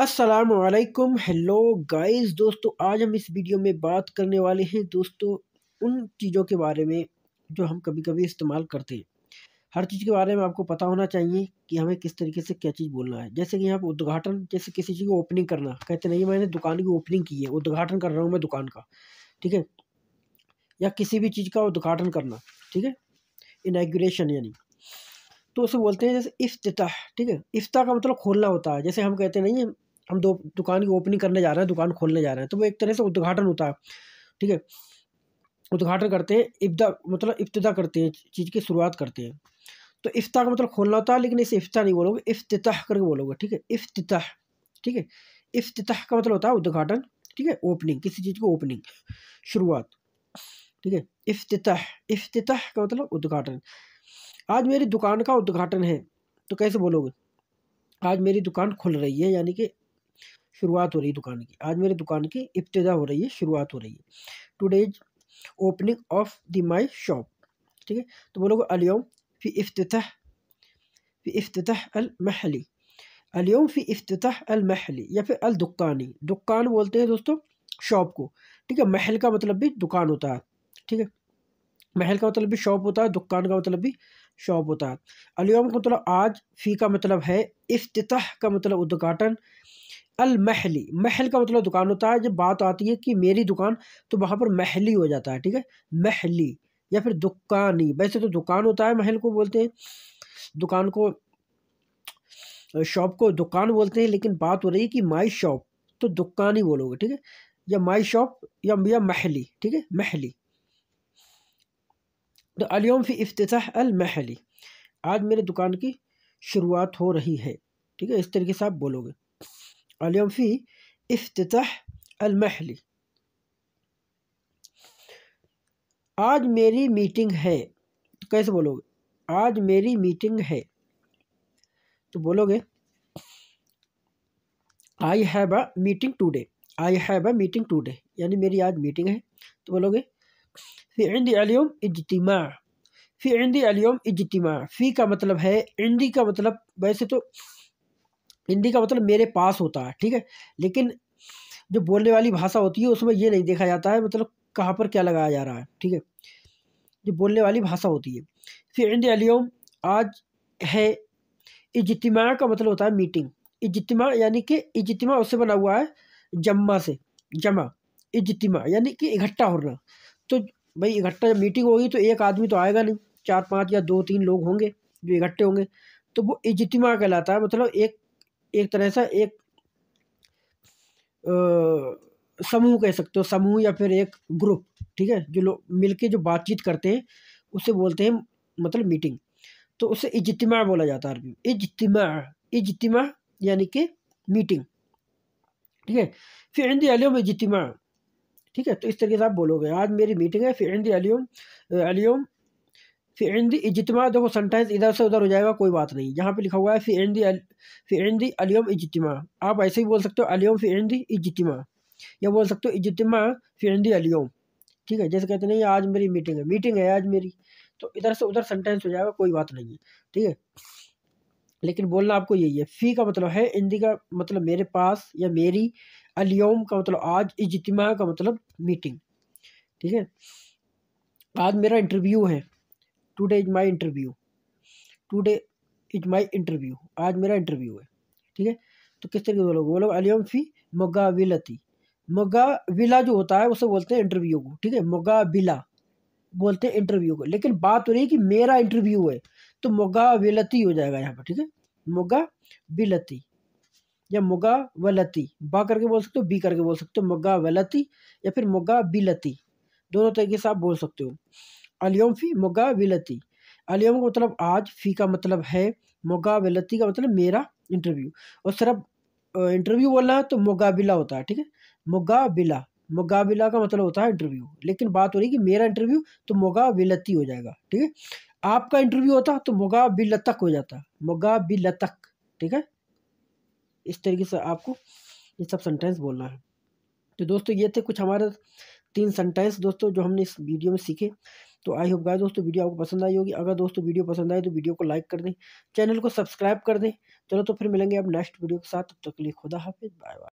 असलकम hello guys दोस्तों आज हम इस वीडियो में बात करने वाले हैं दोस्तों उन चीज़ों के बारे में जो हम कभी कभी इस्तेमाल करते हैं हर चीज़ के बारे में आपको पता होना चाहिए कि हमें किस तरीके से क्या चीज़ बोलना है जैसे कि यहाँ उद्घाटन जैसे किसी चीज़ को ओपनिंग करना कहते नहीं मैंने दुकान की ओपनिंग की है उद्घाटन कर रहा हूँ मैं दुकान का ठीक है या किसी भी चीज़ का उद्घाटन करना ठीक है इनाग्रेशन यानी तो उसे बोलते हैं जैसे इफ्तः ठीक है इफ्ताह का मतलब खोलना होता है जैसे हम कहते नहीं हम दो दुकान की ओपनिंग करने जा रहे हैं दुकान खोलने जा रहे हैं तो वो एक तरह से उद्घाटन होता है ठीक है उद्घाटन करते हैं इब्दा मतलब इब्तदा करते हैं चीज़ की शुरुआत करते हैं तो इफ्ता का मतलब खोलना होता है लेकिन इसे इफ्ता नहीं बोलोगे इफ्तः करके बोलोगे ठीक है इफ्तः ठीक है इफ्तः का मतलब होता है उद्घाटन ठीक है ओपनिंग किसी चीज़ की ओपनिंग शुरुआत ठीक है इफ्तः इफ्तः का मतलब उद्घाटन आज मेरी दुकान का उद्घाटन है तो कैसे बोलोगे आज मेरी दुकान खुल रही है यानी कि शुरुआत हो रही है दुकान की आज मेरी दुकान की इब्तदा हो रही है शुरुआत हो रही है today's opening of the my shop ठीक है तो बोलोगे अलियम फी इफ्तः फी इफ्तः अल महली अलियम फी इफ्तः अल महली या फिर अल दुकानी दुकान बोलते हैं दोस्तों शॉप को ठीक है महल का मतलब भी दुकान होता है ठीक है महल का मतलब भी शॉप होता है दुकान का मतलब भी शॉप होता है अलियम का मतलब आज फ़ी का मतलब है इफ्तः का मतलब उद्घाटन अल महली महल का मतलब दुकान होता है जब बात आती है कि मेरी दुकान तो वहाँ पर महली हो जाता है ठीक है महली या फिर दुकानी वैसे तो दुकान होता है महल को बोलते हैं दुकान को शॉप को दुकान बोलते हैं लेकिन बात हो रही है कि माई शॉप तो दुकान ही बोलोगे ठीक है या माई शॉप या या महली ठीक है महली तो अलियम फी अफ्ताह अल महली आज मेरे दुकान की शुरुआत हो रही है ठीक है इस तरीके से आप बोलोगे اليوم في افتتح المحلي आज मेरी मीटिंग है तो कैसे बोलोगे आज मेरी मीटिंग है तो बोलोगे I have a meeting today I have a meeting today यानी मेरी आज मीटिंग है तो बोलोगे फी इंदी अलियम इजतिमा फी इंदी अलियम इजतिमा फ़ी का मतलब है इंदी का मतलब वैसे तो हिंदी का मतलब मेरे पास होता है ठीक है लेकिन जो बोलने वाली भाषा होती है उसमें ये नहीं देखा जाता है मतलब कहाँ पर क्या लगाया जा रहा है ठीक है जो बोलने वाली भाषा होती है फिर इंड अलियोम आज है इजतमा का मतलब होता है मीटिंग इजतमा यानी कि इजतमा उससे बना हुआ है जमा से जमा इजतमा यानी कि इकट्ठा होना तो भाई इकट्ठा जब मीटिंग होगी तो एक आदमी तो आएगा नहीं चार पाँच या दो तीन लोग होंगे जो इकट्ठे होंगे तो वो इजतमा कहलाता है मतलब एक एक तरह से एक समूह कह सकते हो समूह या फिर एक ग्रुप ठीक है जो लोग मिल जो बातचीत करते हैं उसे बोलते हैं मतलब मीटिंग तो उसे इजतमा बोला जाता है अरबी इजतमा इजतमा यानी कि मीटिंग ठीक है फिर हिंदी अलियम इजतमा ठीक है तो इस तरीके से आप बोलोगे आज मेरी मीटिंग है फिर हिंदी अलियम अलियम फिर आइंदी इजतमा देखो सेंटेंस इधर से उधर हो जाएगा कोई बात नहीं यहाँ पे लिखा हुआ है फिर आइंदी फिर आइंदी अलियम इजतमा आप ऐसे ही बोल सकते हो अलियम फिर आइंदी इजतमा या बोल सकते हो इजतमा फिर आइंदी अलियम ठीक है जैसे कहते नहीं आज मेरी मीटिंग है मीटिंग है आज मेरी तो इधर से उधर सेंटेंस हो जाएगा कोई बात नहीं है ठीक है लेकिन बोलना आपको यही है फ़ी का मतलब है इंदी का मतलब मेरे पास या मेरी अलियोम का मतलब आज इजतमा का मतलब मीटिंग ठीक है आज मेरा इंटरव्यू है today is my interview today is my interview आज मेरा इंटरव्यू है ठीक है तो किस तरीके से बोलोगे बोलो अलियम फी मोगाविलती विला जो होता है उसे बोलते हैं इंटरव्यू को ठीक है विला बोलते हैं इंटरव्यू को लेकिन बात हो रही है कि मेरा इंटरव्यू है तो विलती हो जाएगा यहाँ पर ठीक है विलती या मुगा वलती बा करके बोल सकते हो बी करके बोल सकते हो मोगा वलती या फिर मुगा बिलती दोनों तरीके से आप बोल सकते हो अलियम फ़ी मोगा विलती अलियम का मतलब आज फ़ी का मतलब है मोगा विलती का मतलब मेरा इंटरव्यू और सर इंटरव्यू बोलना है तो मोगाबिला होता है ठीक है मोगाबिला मोगाबिला का मतलब होता है इंटरव्यू लेकिन बात हो रही है कि मेरा इंटरव्यू तो मोगा विलती हो जाएगा ठीक है आपका इंटरव्यू होता तो मोगा बिलतक हो जाता मोगा बिलतक ठीक है इस तरीके से आपको ये सब सेंटेंस बोलना है तो दोस्तों ये थे कुछ हमारे तीन सेंटेंस दोस्तों जो हमने इस वीडियो में सीखे तो आई होप गाइस दोस्तों वीडियो आपको पसंद आई होगी अगर दोस्तों वीडियो पसंद आए तो वीडियो को लाइक कर दें चैनल को सब्सक्राइब कर दें चलो तो फिर मिलेंगे अब नेक्स्ट वीडियो के साथ तब तक के लिए खुदा हाफिज़ बाय बाय